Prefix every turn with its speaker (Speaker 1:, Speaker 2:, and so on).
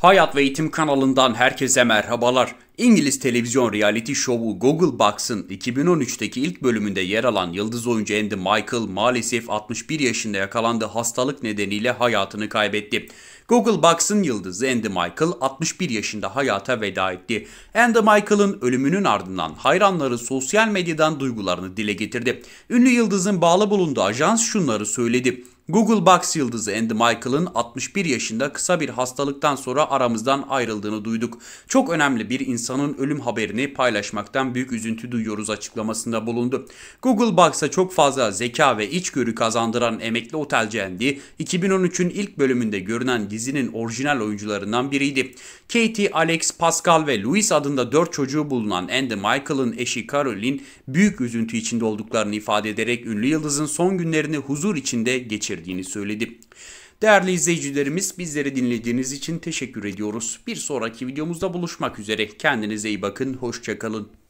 Speaker 1: Hayat ve Eğitim kanalından herkese merhabalar. İngiliz televizyon reality şovu Google Box'ın 2013'teki ilk bölümünde yer alan yıldız oyuncu Andy Michael maalesef 61 yaşında yakalandığı hastalık nedeniyle hayatını kaybetti. Google Box'ın yıldızı Andy Michael 61 yaşında hayata veda etti. Andy Michael'ın ölümünün ardından hayranları sosyal medyadan duygularını dile getirdi. Ünlü yıldızın bağlı bulunduğu ajans şunları söyledi. Google Box yıldızı Andy Michael'ın 61 yaşında kısa bir hastalıktan sonra aramızdan ayrıldığını duyduk. Çok önemli bir insanın ölüm haberini paylaşmaktan büyük üzüntü duyuyoruz açıklamasında bulundu. Google Box'a çok fazla zeka ve içgörü kazandıran emekli otelci Andy, 2013'ün ilk bölümünde görünen dizinin orijinal oyuncularından biriydi. Katie, Alex, Pascal ve Louis adında 4 çocuğu bulunan Andy Michael'ın eşi Caroline büyük üzüntü içinde olduklarını ifade ederek ünlü yıldızın son günlerini huzur içinde geçirdi getirdiğini söyledi. Değerli izleyicilerimiz bizleri dinlediğiniz için teşekkür ediyoruz. Bir sonraki videomuzda buluşmak üzere. Kendinize iyi bakın, hoşçakalın.